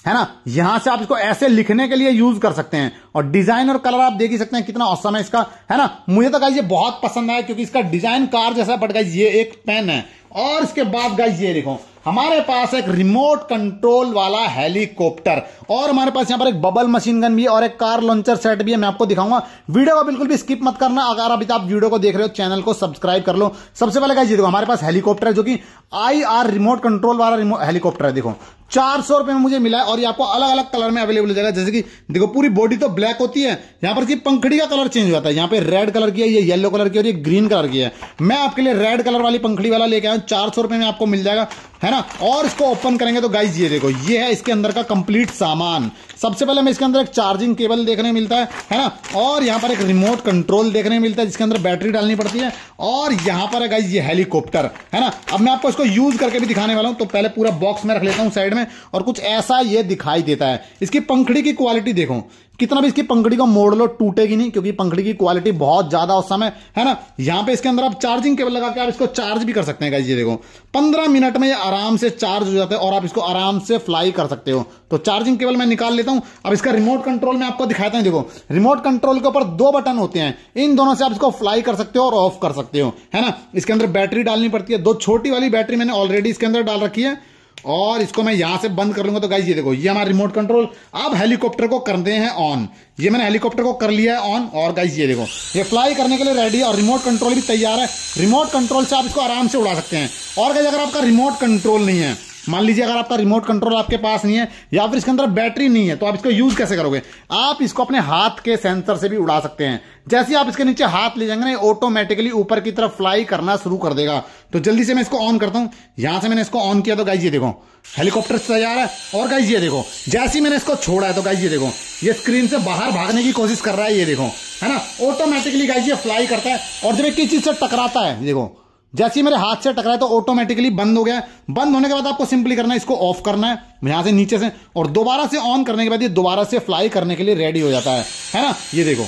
है ना यहां से आप इसको ऐसे लिखने के लिए यूज कर सकते हैं और डिजाइन और कलर आप देख ही सकते हैं कितना औसम है इसका है ना मुझे तो गाइज ये बहुत पसंद आया क्योंकि इसका डिजाइन कार जैसा बट गाइज ये एक पेन है और इसके बाद गाइज ये देखो हमारे पास एक रिमोट कंट्रोल वाला हेलीकॉप्टर और हमारे पास यहाँ पर एक बबल मशीन गन भी और एक कार लॉन्चर सेट भी है मैं आपको दिखाऊंगा वीडियो को बिल्कुल भी स्किप मत करना अगर अभी आप वीडियो को देख रहे हो चैनल को सब्सक्राइब कर लो सबसे पहले क्या देखो हमारे पास हेलीकॉप्टर है जो कि आई आर रिमोट कंट्रोल वाला हेलीकॉप्टर है देखो चार सौ रुपए में मुझे मिला है और ये आपको अलग अलग कलर में अवेलेबल हो जाएगा जैसे कि देखो पूरी बॉडी तो ब्लैक होती है यहाँ पर पंखड़ी का कलर चेंज हो जाता है यहाँ पे रेड कलर की है ये येलो कलर की और ये ग्रीन कलर की है मैं आपके लिए रेड कलर वाली पंखड़ी वाला लेके आया चार सौ रुपए में आपको मिल जाएगा है ना और इसको ओपन करेंगे तो गाइज ये देखो ये है इसके अंदर का कंप्लीट सामान सबसे पहले हमें इसके अंदर एक चार्जिंग केबल देखने मिलता है है ना और यहाँ पर एक रिमोट कंट्रोल देखने मिलता है जिसके अंदर बैटरी डालनी पड़ती है और यहाँ पर है ये हेलीकॉप्टर है ना अब मैं आपको इसको यूज करके भी दिखाने वाला हूँ तो पहले पूरा बॉक्स में रख लेता हूँ साइड में और कुछ ऐसा ये दिखाई देता है इसकी पंखड़ी की क्वालिटी देखो कितना भी इसकी पंखड़ी को मोड़ लो टूटेगी नहीं क्योंकि पंखड़ी की क्वालिटी बहुत ज्यादा उस समय है ना यहाँ पे इसके अंदर आप चार्जिंग केबल लगा के आप इसको चार्ज भी कर सकते हैं ये देखो पंद्रह मिनट में ये आराम से चार्ज हो जाता है और आप इसको आराम से फ्लाई कर सकते हो तो चार्जिंग केबल मैं निकाल लेता हूं अब इसका रिमोट कंट्रोल में आपको दिखाता हैं देखो रिमोट कंट्रोल के ऊपर दो बटन होते हैं इन दोनों से आप इसको फ्लाई कर सकते हो और ऑफ कर सकते हो है ना इसके अंदर बैटरी डालनी पड़ती है दो छोटी वाली बैटरी मैंने ऑलरेडी इसके अंदर डाल रखी है और इसको मैं यहां से बंद कर लूंगा तो गाइज ये देखो ये हमारा रिमोट कंट्रोल अब हेलीकॉप्टर को करते हैं ऑन ये मैंने हेलीकॉप्टर को कर लिया है ऑन और गाइज ये देखो ये फ्लाई करने के लिए रेडी और रिमोट कंट्रोल भी तैयार है रिमोट कंट्रोल से आप इसको आराम से उड़ा सकते हैं और गाइज अगर आपका रिमोट कंट्रोल नहीं है मान लीजिए अगर आपका रिमोट कंट्रोल आपके पास नहीं है या फिर इसके अंदर बैटरी नहीं है तो आप इसको यूज कैसे करोगे आप इसको अपने हाथ के सेंसर से भी उड़ा सकते हैं जैसे आप इसके नीचे हाथ ले जाएंगे ना ऑटोमेटिकली ऊपर की तरफ फ्लाई करना शुरू कर देगा तो जल्दी से मैं इसको ऑन करता हूँ यहां से मैंने इसको ऑन किया तो गाइज ये देखो हेलीकॉप्टर से तैयार है और गाइज ये देखो जैसे मैंने इसको छोड़ा है तो गाइज ये देखो ये स्क्रीन से बाहर भागने की कोशिश कर रहा है ये देखो है ना ऑटोमेटिकली गाइज ये फ्लाई करता है और जब एक चीज से टकराता है देखो जैसे ही मेरे हाथ से टकराए तो ऑटोमेटिकली बंद हो गया बंद होने के बाद आपको सिंपली करना है इसको ऑफ करना है यहां से नीचे से और दोबारा से ऑन करने के बाद ये दोबारा से फ्लाई करने के लिए रेडी हो जाता है है ना ये देखो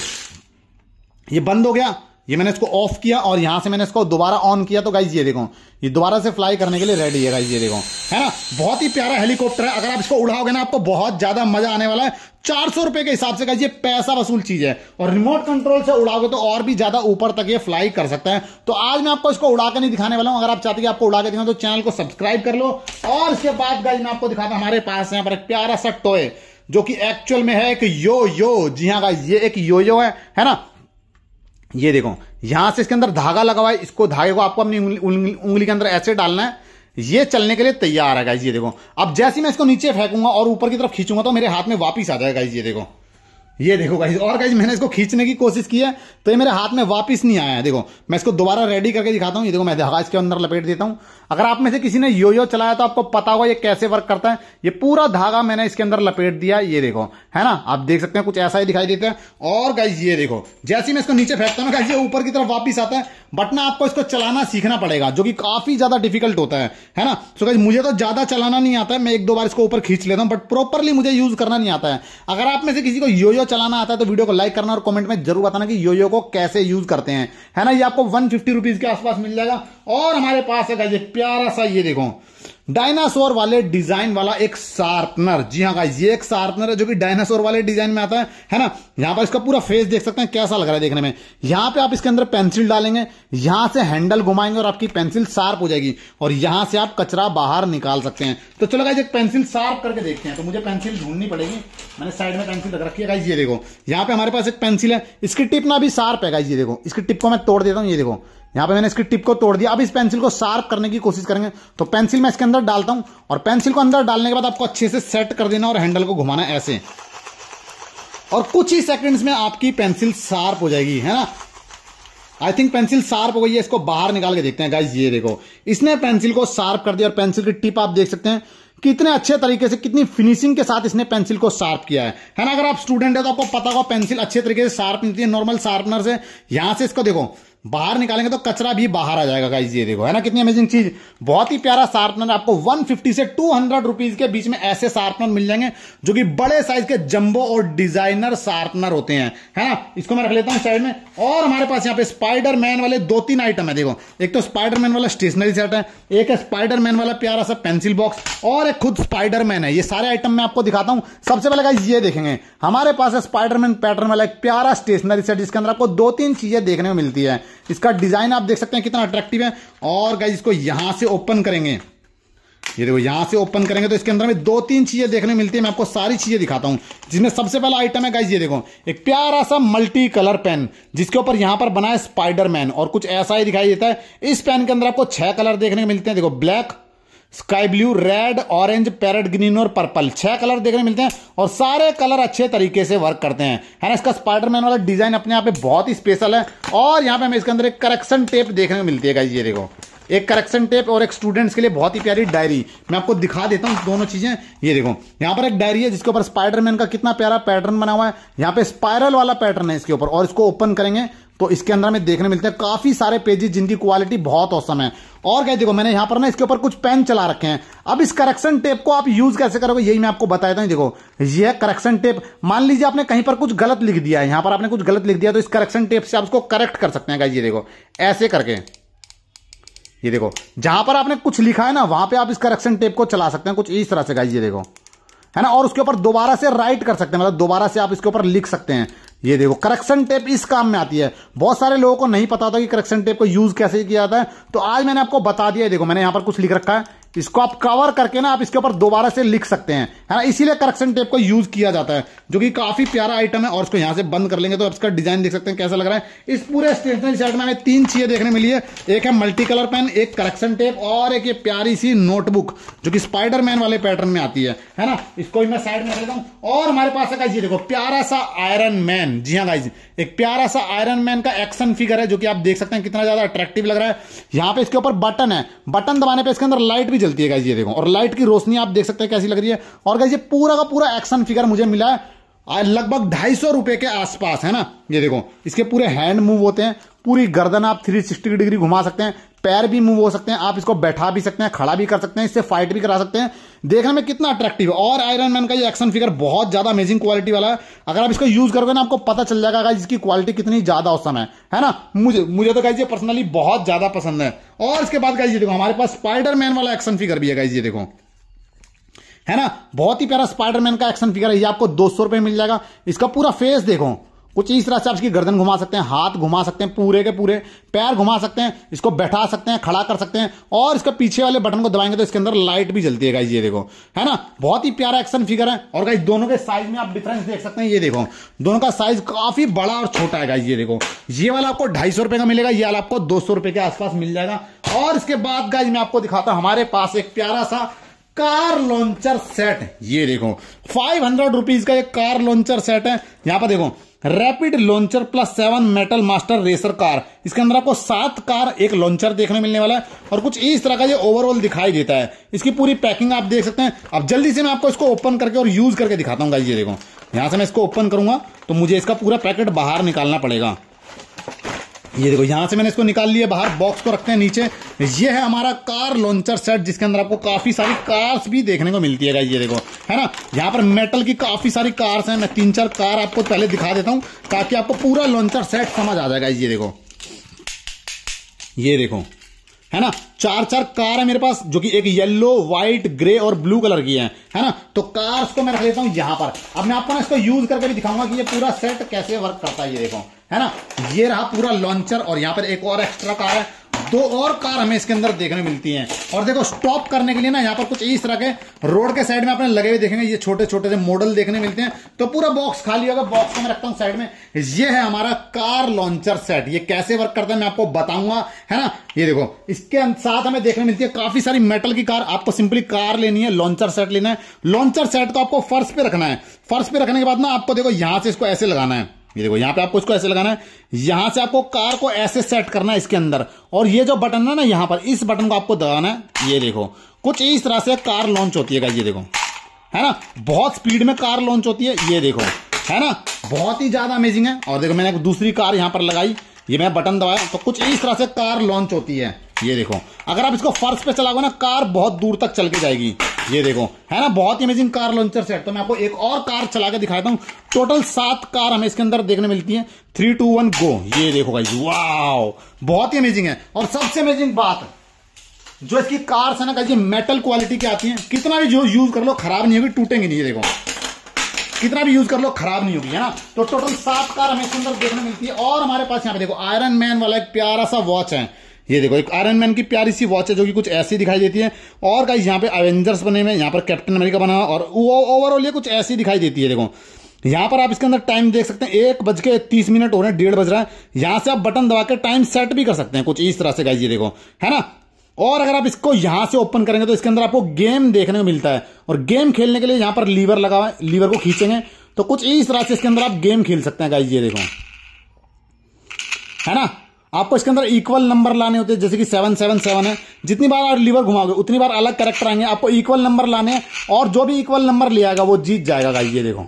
ये बंद हो गया ये मैंने इसको ऑफ किया और यहाँ से मैंने इसको दोबारा ऑन किया तो गाइज ये देखो ये दोबारा से फ्लाई करने के लिए रेडी है गाइज ये देखो है ना बहुत ही प्यारा हेलीकॉप्टर है अगर आप इसको उड़ाओगे ना आपको बहुत ज्यादा मजा आने वाला है चार सौ रुपए के हिसाब से गाइज ये पैसा वसूल चीज है और रिमोट कंट्रोल से उड़ाओगे तो और भी ज्यादा ऊपर तक ये फ्लाई कर सकता है तो आज मैं आपको इसको उड़ा के नहीं दिखाने वाला हूं अगर आप चाहते हैं आपको उड़ा के दिखाऊं तो चैनल को सब्सक्राइब कर लो और इसके बाद गाइज मैं आपको दिखाता हमारे पास यहाँ पर एक प्यारा सा टॉय जो कि एक्चुअल में है एक यो यो जी हाँ गाइज ये एक यो यो है है ना ये देखो यहां से इसके अंदर धागा लगा है इसको धागे को आपको अपनी उंगली, के अंदर ऐसे डालना है ये चलने के लिए तैयार है गाइज ये देखो अब जैसे मैं इसको नीचे फेंकूंगा और ऊपर की तरफ खींचूंगा तो मेरे हाथ में वापिस आ जाएगा गाइज ये देखो ये देखो गाइज और गाइज मैंने इसको खींचने की कोशिश की है तो ये मेरे हाथ में वापस नहीं आया है देखो मैं इसको दोबारा रेडी करके दिखाता हूँ ये देखो मैं धागा इसके अंदर लपेट देता हूँ अगर आप में से किसी ने यो यो चलाया तो आपको पता होगा ये कैसे वर्क करता है ये पूरा धागा मैंने इसके अंदर लपेट दिया ये देखो है ना आप देख सकते हैं कुछ ऐसा ही दिखाई देता है और गाइज ये देखो जैसे मैं इसको नीचे फेंकता हूँ गाइज ये ऊपर की तरफ वापिस आता है बट ना आपको इसको चलाना सीखना पड़ेगा जो कि काफी ज्यादा डिफिकल्ट होता है है ना सो गाइज मुझे तो ज्यादा चलाना नहीं आता है मैं एक दो बार इसको ऊपर खींच लेता हूँ बट प्रॉपरली मुझे यूज करना नहीं आता है अगर आप में से किसी को यो यो चलाना आता है तो वीडियो को लाइक करना और कमेंट में जरूर बताना कि योयो को कैसे यूज करते हैं है ना ये आपको वन फिफ्टी रुपीज के आसपास मिल जाएगा और हमारे पास है ये प्यारा सा ये देखो डायनासोर वाले डिजाइन वाला एक शार्पनर जी हाँ ये एक शार्पनर है जो कि डायनासोर वाले डिजाइन में आता है है ना यहाँ पर इसका पूरा फेस देख सकते हैं कैसा लग रहा है देखने में यहाँ पे आप इसके अंदर पेंसिल डालेंगे यहां से हैंडल घुमाएंगे और आपकी पेंसिल शार्प हो जाएगी और यहां से आप कचरा बाहर निकाल सकते हैं तो चलो गाइज एक पेंसिल शार्प करके देखते हैं तो मुझे पेंसिल ढूंढनी पड़ेगी मैंने साइड में पेंसिल रख रखी है गाइज ये देखो यहाँ पे हमारे पास एक पेंसिल है इसकी टिप ना भी शार्प है गाइज ये देखो इसकी टिप को मैं तोड़ देता हूँ ये देखो यहां पे मैंने इसकी टिप को तोड़ दिया अब इस पेंसिल को शार्प करने की कोशिश करेंगे तो पेंसिल मैं इसके अंदर डालता हूं और पेंसिल को अंदर डालने के बाद आपको अच्छे से सेट कर देना और हैंडल को घुमाना ऐसे और कुछ ही सेकंड्स में आपकी पेंसिल शार्प हो जाएगी है ना आई थिंक पेंसिल शार्प हो गई है इसको बाहर निकाल के देखते हैं गाइज ये देखो इसने पेंसिल को शार्प कर दिया और पेंसिल की टिप आप देख सकते हैं कितने अच्छे तरीके से कितनी फिनिशिंग के साथ इसने पेंसिल को शार्प किया है है ना अगर आप स्टूडेंट है तो आपको पता होगा पेंसिल अच्छे तरीके से शार्प नहीं थी है नॉर्मल शार्पनर से यहां से इसको देखो बाहर निकालेंगे तो कचरा भी बाहर आ जाएगा गाइज ये देखो है ना कितनी अमेजिंग चीज बहुत ही प्यारा शार्पनर आपको 150 से 200 हंड्रेड के बीच में ऐसे शार्पनर मिल जाएंगे जो कि बड़े साइज के जंबो और डिजाइनर शार्पनर होते हैं है ना इसको मैं रख लेता हूँ साइड में और हमारे पास यहाँ पे स्पाइडर मैन वाले दो तीन आइटम है देखो एक तो स्पाइडर वाला स्टेशनरी सेट है एक है स्पाइडर वाला प्यारा सा पेंसिल बॉक्स और एक खुद स्पाइडर मैन है ये सारे आइटम मैं आपको दिखाता हूँ सबसे पहले गाइज ये देखेंगे हमारे पास है स्पाइडरमैन पैटर्न वाला एक प्यारा स्टेशनरी सेट जिसके अंदर आपको दो तीन चीजें देखने को मिलती है इसका डिजाइन आप देख सकते हैं कितना अट्रैक्टिव है और गाइज इसको यहां से ओपन करेंगे ये देखो यहां से ओपन करेंगे तो इसके अंदर में दो तीन चीज़ें देखने मिलती है मैं आपको सारी चीज़ें दिखाता हूं जिसमें सबसे पहला आइटम है गाइज ये देखो एक प्यारा सा मल्टी कलर पेन जिसके ऊपर यहां पर बना है स्पाइडरमैन और कुछ ऐसा ही दिखाई देता है इस पेन के अंदर आपको छह कलर देखने को मिलते हैं देखो black sky blue red orange parrot green और पर्पल छह कलर देखने मिलते हैं और सारे कलर अच्छे तरीके से वर्क करते हैं है ना इसका स्पाइडरमैन वाला डिजाइन अपने आप में बहुत ही स्पेशल है और यहाँ पे हमें इसके अंदर एक करेक्शन टेप देखने को मिलती है ये देखो एक करेक्शन टेप और एक स्टूडेंट्स के लिए बहुत ही प्यारी डायरी मैं आपको दिखा देता हूँ दोनों चीज़ें ये देखो यहाँ पर एक डायरी है जिसके ऊपर स्पाइडरमैन का कितना प्यारा पैटर्न बना हुआ है यहाँ पे स्पायरल वाला पैटर्न है इसके ऊपर और इसको ओपन करेंगे तो इसके अंदर हमें देखने मिलते हैं काफी सारे पेजेस जिनकी क्वालिटी बहुत औसम है और क्या देखो मैंने यहाँ पर ना इसके ऊपर कुछ पेन चला रखे हैं अब इस करेक्शन टेप को आप यूज कैसे करोगे यही मैं आपको बताया हूँ देखो ये है करेक्शन टेप मान लीजिए आपने कहीं पर कुछ गलत लिख दिया है यहाँ पर आपने कुछ गलत लिख दिया तो इस करेक्शन टेप से आप उसको करेक्ट कर सकते हैं ये देखो ऐसे करके ये देखो जहां पर आपने कुछ लिखा है ना वहां पे आप इस करेक्शन टेप को चला सकते हैं कुछ इस तरह से गाइज ये देखो है ना और उसके ऊपर दोबारा से राइट कर सकते हैं मतलब दोबारा से आप इसके ऊपर लिख सकते हैं ये देखो करेक्शन टेप इस काम में आती है बहुत सारे लोगों को नहीं पता होता कि करेक्शन टेप को यूज कैसे किया जाता है तो आज मैंने आपको बता दिया देखो मैंने यहां पर कुछ लिख रखा है इसको आप कवर करके ना आप इसके ऊपर दोबारा से लिख सकते हैं है ना इसीलिए करेक्शन टेप को यूज किया जाता है जो कि काफी प्यारा आइटम है और इसको यहां से बंद कर लेंगे तो आप इसका डिजाइन देख सकते हैं कैसा लग रहा है इस पूरे स्टेशनरी सेट में हमें तीन चीजें देखने मिली है एक है मल्टी कलर पेन एक करेक्शन टेप और एक ये प्यारी सी नोटबुक जो कि स्पाइडरमैन वाले पैटर्न में आती है है ना इसको मैं साइड में देता हूँ और हमारे पास है ये देखो प्यारा सा आयरन मैन जी हाँ गाइज एक प्यारा सा आयरन मैन का एक्शन फिगर है जो कि आप देख सकते हैं कितना ज्यादा अट्रैक्टिव लग रहा है यहाँ पे इसके ऊपर बटन है बटन दबाने पर इसके अंदर लाइट भी चलती है ये देखो और लाइट की रोशनी आप देख सकते हैं कैसी लग रही है और गाइज ये पूरा का पूरा एक्शन फिगर मुझे मिला है लगभग ढाई सौ रुपए के आसपास है ना ये देखो इसके पूरे हैंड मूव होते हैं पूरी गर्दन आप 360 डिग्री घुमा सकते हैं पैर भी मूव हो सकते हैं आप इसको बैठा भी सकते हैं खड़ा भी कर सकते हैं इससे फाइट भी करा सकते हैं देखने में कितना अट्रैक्टिव है और आयरन मैन का ये एक्शन फिगर बहुत ज्यादा अमेजिंग क्वालिटी वाला है अगर आप इसको यूज करोगे ना आपको पता चल जाएगा इसकी क्वालिटी कितनी ज्यादा औसम है है ना मुझे मुझे तो गाइज पर्सनली बहुत ज्यादा पसंद है और इसके बाद गाइज देखो हमारे पास मैन वाला एक्शन फिगर भी है गाइज देखो है ना बहुत ही प्यारा स्पाइडरमैन का एक्शन फिगर है ये आपको दो सौ रुपये मिल जाएगा इसका पूरा फेस देखो कुछ इस तरह से आप इसकी गर्दन घुमा सकते हैं हाथ घुमा सकते हैं पूरे के पूरे पैर घुमा सकते हैं इसको बैठा सकते हैं खड़ा कर सकते हैं और इसका पीछे वाले बटन को दबाएंगे तो इसके अंदर लाइट भी जलती है गाइज ये देखो है ना बहुत ही प्यारा एक्शन फिगर है और गाइज दोनों के साइज में आप डिफरेंस देख सकते हैं ये देखो दोनों का साइज काफी बड़ा और छोटा है गाइज ये देखो ये वाला आपको ढाई सौ रुपए का मिलेगा ये वाला आपको दो सौ रुपए के आसपास मिल जाएगा और इसके बाद गाइज मैं आपको दिखाता हूं हमारे पास एक प्यारा सा कार लॉन्चर सेट ये देखो फाइव हंड्रेड रुपीज का एक कार लॉन्चर सेट है यहां पर देखो rapid launcher plus seven metal master racer car इसके अंदर आपको सात कार एक लॉन्चर देखने मिलने वाला है और कुछ इस तरह का ये ओवरऑल दिखाई देता है इसकी पूरी पैकिंग आप देख सकते हैं अब जल्दी से मैं आपको इसको ओपन करके और यूज करके दिखाता हूँ ये देखो यहां से मैं इसको ओपन करूंगा तो मुझे इसका पूरा पैकेट बाहर निकालना पड़ेगा ये देखो यहाँ से मैंने इसको निकाल लिया बाहर बॉक्स को रखते हैं नीचे ये है हमारा कार लॉन्चर सेट जिसके अंदर आपको काफ़ी सारी कार्स भी देखने को मिलती है ये देखो है ना यहाँ पर मेटल की काफ़ी सारी कार्स हैं मैं तीन चार कार आपको पहले दिखा देता हूँ ताकि आपको पूरा लॉन्चर सेट समझ आ जाएगा ये देखो ये देखो है ना चार चार कार है मेरे पास जो कि एक येलो व्हाइट ग्रे और ब्लू कलर की है है ना तो कार्स को मैं रख लेता हूँ यहाँ पर अब मैं आपको ना इसको यूज करके भी दिखाऊंगा कि ये पूरा सेट कैसे वर्क करता है ये देखो है ना ये रहा पूरा लॉन्चर और यहाँ पर एक और एक्स्ट्रा कार है दो और कार हमें इसके अंदर देखने मिलती हैं और देखो स्टॉप करने के लिए ना यहाँ पर कुछ इस तरह के रोड के साइड में आपने लगे हुए देखेंगे ये छोटे छोटे से मॉडल देखने मिलते हैं तो पूरा बॉक्स खाली होगा बॉक्स में रखता हूँ साइड में ये है हमारा कार लॉन्चर सेट ये कैसे वर्क करता है मैं आपको बताऊंगा है ना ये देखो इसके साथ हमें देखने मिलती है काफी सारी मेटल की कार आपको सिंपली कार लेनी है लॉन्चर सेट लेना है लॉन्चर सेट को आपको फर्श पे रखना है फर्श पे रखने के बाद ना आपको देखो यहां से इसको ऐसे लगाना है ये देखो यहाँ पे आपको इसको ऐसे लगाना है यहां से आपको कार को ऐसे सेट करना है इसके अंदर और ये जो बटन है ना यहाँ पर इस बटन को आपको दबाना है ये देखो कुछ इस तरह से कार लॉन्च होती है ये देखो है ना बहुत स्पीड में कार लॉन्च होती है ये देखो है ना बहुत ही ज्यादा अमेजिंग है और देखो मैंने दूसरी कार यहाँ पर लगाई ये मैं बटन दबाया तो कुछ इस तरह से कार लॉन्च होती है ये देखो अगर आप इसको फर्श पे चलाओगे ना कार बहुत दूर तक चल के जाएगी ये देखो है ना बहुत ही अमेजिंग कार लॉन्चर सेट तो मैं आपको एक और कार चला के दिखाता हूँ टोटल सात कार हमें इसके अंदर देखने मिलती है थ्री टू वन गो ये देखो भाई वाह बहुत ही अमेजिंग है और सबसे अमेजिंग बात जो इसकी कार है ना कल मेटल क्वालिटी की आती है कितना भी जो यूज कर लो खराब नहीं होगी टूटेंगी नहीं देखो कितना भी यूज कर लो खराब नहीं होगी है ना तो टोटल सात कार हमें इसके अंदर देखने मिलती है और हमारे पास यहाँ पे देखो आयरन मैन वाला एक प्यारा सा वॉच है ये देखो एक आयरन मैन की प्यारी सी वॉच है जो कि कुछ ऐसी दिखाई देती है और गाइस यहाँ पे एवेंजर्स बने हुए यहाँ पर कैप्टन अमेरिका बना और ओवरऑल ये कुछ ऐसी दिखाई देती है देखो यहाँ पर आप इसके अंदर टाइम देख सकते हैं एक बज के तीस मिनट हो रहे हैं डेढ़ बज रहा है यहाँ से आप बटन दबा के टाइम सेट भी कर सकते हैं कुछ इस तरह से गाइज ये देखो है ना और अगर आप इसको यहां से ओपन करेंगे तो इसके अंदर आपको गेम देखने को मिलता है और गेम खेलने के लिए यहां पर लीवर लगा हुआ है लीवर को खींचेंगे तो कुछ इस तरह से इसके अंदर आप गेम खेल सकते हैं गाइज ये देखो है ना आपको इसके अंदर इक्वल नंबर लाने होते हैं जैसे कि सेवन सेवन सेवन है जितनी बार आप लीवर घुमाओगे उतनी बार अलग करेक्टर आएंगे आपको इक्वल नंबर लाने और जो भी इक्वल नंबर ले आएगा वो जीत जाएगा गाई ये देखो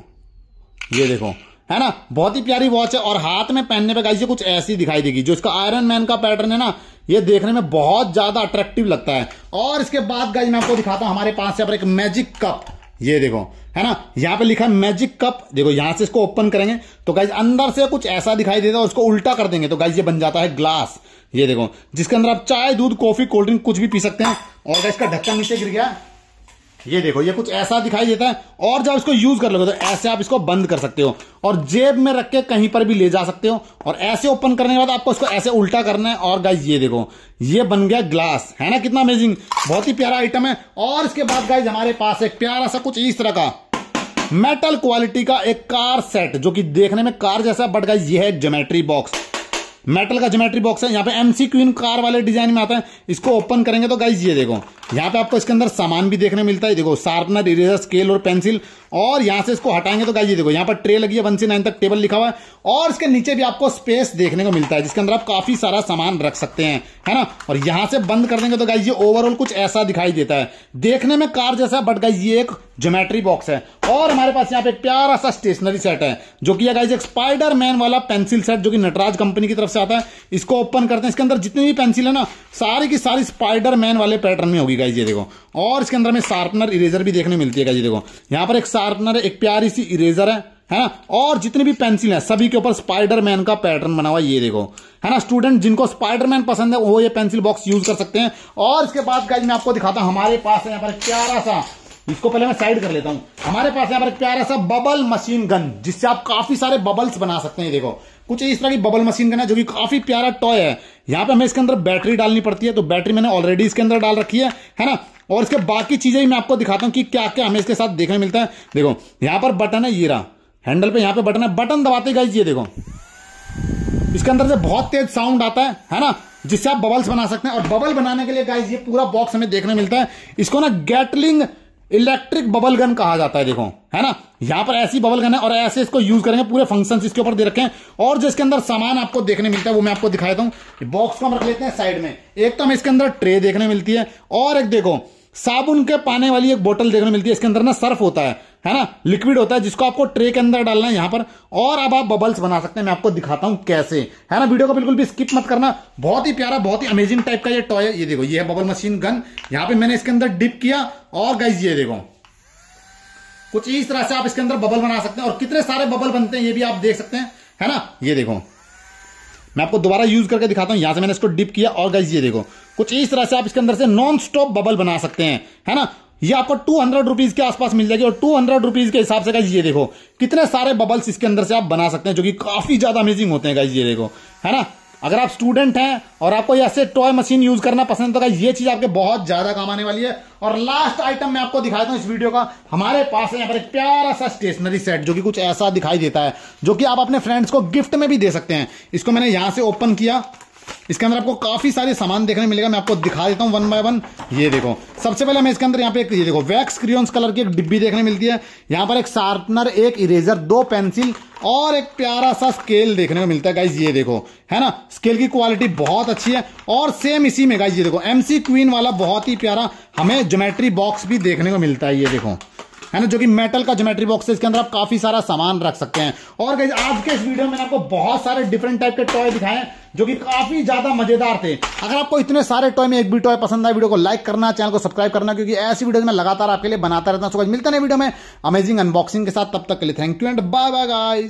ये देखो है ना बहुत ही प्यारी वॉच है और हाथ में पहनने पे गाई कुछ ऐसी दिखाई देगी जो इसका आयरन मैन का पैटर्न है ना ये देखने में बहुत ज्यादा अट्रैक्टिव लगता है और इसके बाद गाई मैं आपको दिखाता हूं हमारे पास से पर एक मैजिक कप ये देखो है ना यहाँ पे लिखा है मैजिक कप देखो यहां से इसको ओपन करेंगे तो गाइज अंदर से कुछ ऐसा दिखाई देता है उसको उल्टा कर देंगे तो गाइज ये बन जाता है ग्लास ये देखो जिसके अंदर आप चाय दूध कॉफी कोल्ड ड्रिंक कुछ भी पी सकते हैं और इसका ढक्का नीचे गिर गया ये देखो ये कुछ ऐसा दिखाई देता है और जब इसको यूज कर लोगे तो ऐसे आप इसको बंद कर सकते हो और जेब में रख के कहीं पर भी ले जा सकते हो और ऐसे ओपन करने के बाद आपको इसको ऐसे उल्टा करना है और गाइज ये देखो ये बन गया ग्लास है ना कितना अमेजिंग बहुत ही प्यारा आइटम है और इसके बाद गाइज हमारे पास एक प्यारा सा कुछ इस तरह का मेटल क्वालिटी का एक कार सेट जो कि देखने में कार जैसा बट गाइज ये है जोमेट्री बॉक्स मेटल का जोमेट्री बॉक्स है यहाँ पे एमसी क्वीन कार वाले डिजाइन में आता है इसको ओपन करेंगे तो गाइज ये देखो यहाँ पे आपको इसके अंदर सामान भी देखने मिलता है देखो शार्पनर इरेजर स्केल और पेंसिल और यहाँ से इसको हटाएंगे तो गाइज ये देखो यहाँ पर ट्रे लगी है वन सी नाइन तक टेबल लिखा हुआ है और इसके नीचे भी आपको स्पेस देखने को मिलता है जिसके अंदर आप काफी सारा सामान रख सकते हैं है ना और यहाँ से बंद कर देंगे तो गाइज ये ओवरऑल कुछ ऐसा दिखाई देता है देखने में कार जैसा बट गाइज ये एक ज्योमेट्री बॉक्स है और हमारे पास यहाँ पे प्यारा सा स्टेशनरी सेट है जो कि गाइज एक स्पाइडर मैन वाला पेंसिल सेट जो कि नटराज कंपनी की तरफ से आता है इसको ओपन करते हैं इसके अंदर जितनी भी पेंसिल है ना सारी की सारी स्पाइडर मैन वाले पैटर्न में होगी गाई ये देखो और इसके अंदर में शार्पनर इरेजर भी देखने मिलती है गाई ये देखो यहाँ पर एक शार्पनर है एक प्यारी सी इरेजर है है ना और जितनी भी पेंसिल है सभी के ऊपर स्पाइडर मैन का पैटर्न बना हुआ ये देखो है ना स्टूडेंट जिनको स्पाइडर मैन पसंद है वो ये पेंसिल बॉक्स यूज कर सकते हैं और इसके बाद गाइज मैं आपको दिखाता हूं हमारे पास है यहाँ पर प्यारा सा इसको पहले मैं साइड कर लेता हूं हमारे पास यहाँ पर प्यारा सा बबल मशीन गन जिससे आप काफी सारे बबल्स बना सकते हैं देखो कुछ इस तरह की बबल मशीन का ना जो कि काफी प्यारा टॉय है यहाँ पे हमें इसके अंदर बैटरी डालनी पड़ती है तो बैटरी मैंने ऑलरेडी इसके अंदर डाल रखी है है ना और इसके बाकी चीजें मैं आपको दिखाता हूँ कि क्या क्या हमें इसके साथ देखने मिलता है देखो यहाँ पर बटन है ये रहा हैंडल पे यहाँ पे बटन है बटन दबाते गाइज ये देखो इसके अंदर से बहुत तेज साउंड आता है है ना जिससे आप बबल्स बना सकते हैं और बबल बनाने के लिए गाइज ये पूरा बॉक्स हमें देखने मिलता है इसको ना गैटलिंग इलेक्ट्रिक बबल गन कहा जाता है देखो है ना यहां पर ऐसी बबल गन है और ऐसे इसको यूज करेंगे पूरे फंक्शन इसके ऊपर दे रखे हैं और जिसके अंदर सामान आपको देखने मिलता है वो मैं आपको दिखा देता बॉक्स को हम रख लेते हैं साइड में एक तो हमें इसके अंदर ट्रे देखने मिलती है और एक देखो साबुन के पाने वाली एक बोतल देखने मिलती है इसके अंदर ना सर्फ होता है है ना लिक्विड होता है जिसको आपको ट्रे के अंदर डालना है यहां पर और अब आप बबल्स बना सकते हैं मैं आपको दिखाता हूं कैसे है ना वीडियो को बिल्कुल भी स्किप मत करना बहुत ही प्यारा बहुत ही अमेजिंग टाइप का ये टॉय है ये देखो ये है बबल मशीन गन यहां पे मैंने इसके अंदर डिप किया और गाइज ये देखो कुछ इस तरह से आप इसके अंदर बबल बना सकते हैं और कितने सारे बबल बनते हैं ये भी आप देख सकते हैं है ना ये देखो मैं आपको दोबारा यूज करके दिखाता हूं यहां से मैंने इसको डिप किया और गाइज ये देखो कुछ इस तरह से आप इसके अंदर से नॉन स्टॉप बबल बना सकते हैं है ना ये आपको टू हंड्रेड रुपीज के आसपास मिल जाएगी और टू हंड्रेड रुपीज के हिसाब से ये देखो कितने सारे बबल्स इसके अंदर से आप बना सकते हैं जो कि काफी ज्यादा अमेजिंग होते हैं ये देखो है ना अगर आप स्टूडेंट हैं और आपको ऐसे टॉय मशीन यूज करना पसंद होगा तो ये चीज आपके बहुत ज्यादा काम आने वाली है और लास्ट आइटम मैं आपको दिखाता हूं इस वीडियो का हमारे पास है यहाँ पर एक प्यारा सा स्टेशनरी सेट जो कि कुछ ऐसा दिखाई देता है जो कि आप अपने फ्रेंड्स को गिफ्ट में भी दे सकते हैं इसको मैंने यहां से ओपन किया इसके अंदर आपको काफ़ी सारे सामान देखने मिलेगा मैं आपको दिखा देता हूँ वन बाय वन ये देखो सबसे पहले हमें इसके अंदर यहाँ पे एक ये देखो वैक्स क्रियोन्स कलर की एक डिब्बी देखने मिलती है यहाँ पर एक शार्पनर एक इरेजर दो पेंसिल और एक प्यारा सा स्केल देखने को मिलता है गाइज ये देखो है ना स्केल की क्वालिटी बहुत अच्छी है और सेम इसी में गाइज ये देखो एमसी क्वीन वाला बहुत ही प्यारा हमें ज्योमेट्री बॉक्स भी देखने को मिलता है ये देखो है ना जो कि मेटल का ज्योमेट्री बॉक्स है इसके अंदर आप काफी सारा सामान रख सकते हैं और आज के इस वीडियो में आपको बहुत सारे डिफरेंट टाइप के टॉय दिखाए जो कि काफी ज्यादा मजेदार थे अगर आपको इतने सारे टॉय में एक भी टॉय पसंद आए वीडियो को लाइक करना चैनल को सब्सक्राइब करना क्योंकि ऐसी वीडियो में लगातार आपके लिए बनाता रहता हूँ मिलता है वीडियो में अमेजिंग अनबॉक्सिंग के साथ तब तक के लिए thank you and bye bye guys